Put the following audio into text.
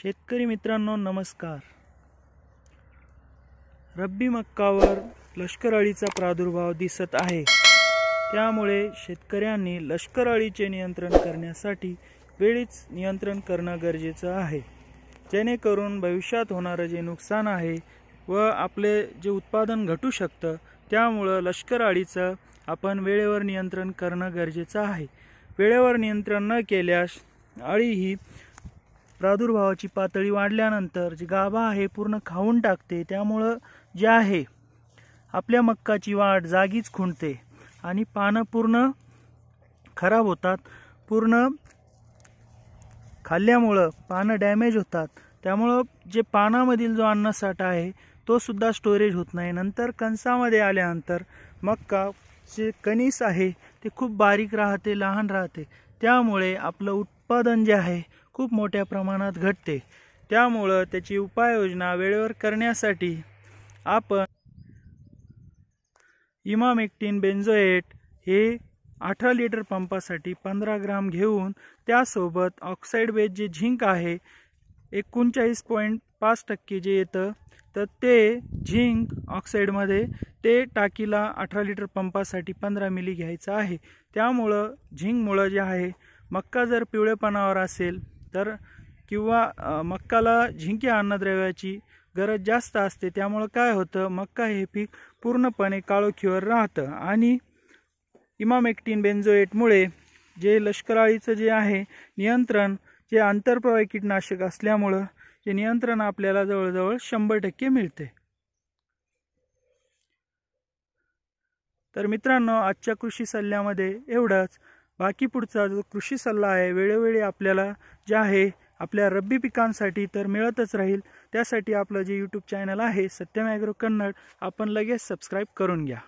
शेतकरी मित्रांनो नमस्कार रब्बी मक्कावर लष्कर अळीचा प्रादुर्भाव दिसत आहे त्यामुळे शेतकऱ्यांनी लष्कर अळीचे नियंत्रण करण्यासाठी वेळीच नियंत्रण करणं गरजेचं आहे जेणेकरून भविष्यात होणारं जे नुकसान आहे व आपले जे उत्पादन घटू शकतं त्यामुळं लष्कर अळीचं आपण वेळेवर नियंत्रण करणं गरजेचं आहे वेळेवर नियंत्रण न केल्यास अळी ही प्रादुर्भावाची पातळी वाढल्यानंतर जे गाभा आहे पूर्ण खाऊन टाकते त्यामुळं जे आहे आपल्या मक्काची वाढ जागीच खुंटते आणि पानं पूर्ण खराब होतात पूर्ण खाल्ल्यामुळं पानं डॅमेज होतात त्यामुळं जे पानामधील जो अन्नसाठा आहे तो सुद्धा स्टोरेज होत नाही नंतर कणसामध्ये आल्यानंतर मक्का जे कणीस आहे ते खूप बारीक राहते लहान राहते त्यामुळे आपलं उत्पादन जे आहे खूप मोठ्या प्रमाणात घटते त्यामुळं त्याची उपाययोजना वेळेवर करण्यासाठी आपण इमामेक्टिन बेन्झोएट हे अठरा लिटर पंपासाठी पंधरा ग्राम घेऊन त्यासोबत ऑक्साईड बेस जे झिंक आहे एकोणचाळीस पॉईंट पाच टक्के जे येतं तर ते झिंक ऑक्साईडमध्ये ते टाकीला अठरा लिटर पंपासाठी पंधरा मिली घ्यायचं आहे त्यामुळं झिंकमुळं जे आहे मक्का जर पिवळेपणावर असेल तर किंवा मक्काला झिंके अन्नद्रव्याची गरज जास्त असते त्यामुळं काय होतं मक्का हे पीक पूर्णपणे काळोखीवर राहतं आणि इमामेक्टिन बेन्झोएटमुळे जे लष्कराळीचं जे आहे नियंत्रण जे आंतरप्रवाही कीटनाशक असल्यामुळं जे नियंत्रण आपल्याला जवळजवळ शंभर टक्के मिळते तर मित्रांनो आजच्या कृषी सल्ल्यामध्ये एवढंच बाकी पुढचा जो कृषी सल्ला आहे वेळोवेळी आपल्याला जे आहे आपल्या रब्बी पिकांसाठी तर मिळतच राहील त्यासाठी आपलं जे यूट्यूब चॅनल आहे सत्यम ॲग्रो कन्नड आपण लगेच सबस्क्राईब करून घ्या